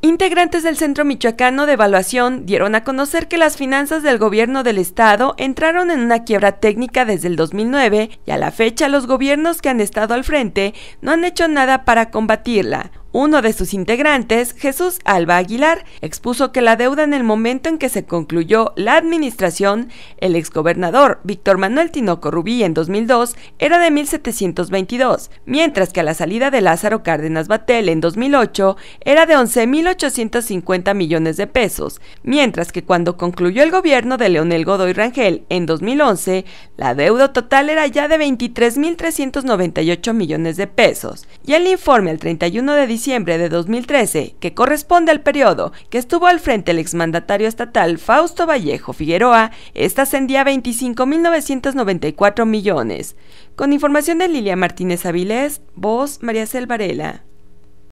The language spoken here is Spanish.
Integrantes del Centro Michoacano de Evaluación dieron a conocer que las finanzas del gobierno del estado entraron en una quiebra técnica desde el 2009 y a la fecha los gobiernos que han estado al frente no han hecho nada para combatirla. Uno de sus integrantes, Jesús Alba Aguilar, expuso que la deuda en el momento en que se concluyó la administración, el exgobernador Víctor Manuel Tinoco Rubí en 2002 era de 1.722, mientras que a la salida de Lázaro Cárdenas Batel en 2008 era de 11.850 millones de pesos, mientras que cuando concluyó el gobierno de Leonel Godoy Rangel en 2011, la deuda total era ya de 23.398 millones de pesos. Y el informe al 31 de diciembre diciembre de 2013, que corresponde al periodo que estuvo al frente el exmandatario estatal Fausto Vallejo Figueroa, esta ascendía a 25.994 millones. Con información de Lilia Martínez Avilés, voz María Cel